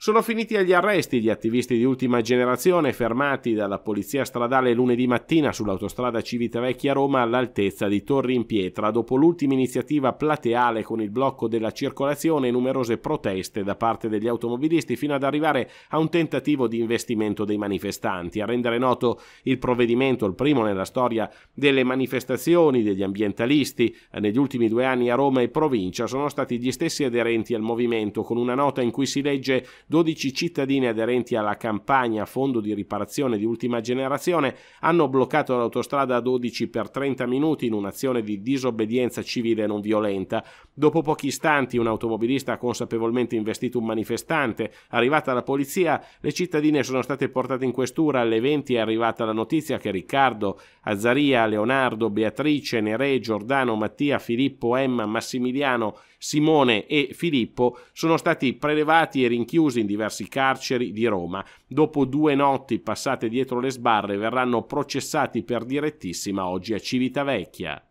Sono finiti agli arresti gli attivisti di ultima generazione fermati dalla polizia stradale lunedì mattina sull'autostrada Civitavecchia-Roma all'altezza di Torri in Pietra dopo l'ultima iniziativa plateale con il blocco della circolazione e numerose proteste da parte degli automobilisti fino ad arrivare a un tentativo di investimento dei manifestanti. A rendere noto il provvedimento, il primo nella storia delle manifestazioni degli ambientalisti, negli ultimi due anni a Roma e provincia sono stati gli stessi aderenti al movimento con una nota in cui si legge 12 cittadini aderenti alla campagna Fondo di riparazione di ultima generazione hanno bloccato l'autostrada 12 per 30 minuti in un'azione di disobbedienza civile non violenta. Dopo pochi istanti un automobilista ha consapevolmente investito un manifestante. Arrivata la polizia, le cittadine sono state portate in questura. Alle 20 è arrivata la notizia che Riccardo, Azzaria, Leonardo, Beatrice, Nere, Giordano, Mattia, Filippo, Emma, Massimiliano, Simone e Filippo sono stati prelevati e rinchiusi reclusi in diversi carceri di Roma. Dopo due notti passate dietro le sbarre verranno processati per direttissima oggi a Civitavecchia.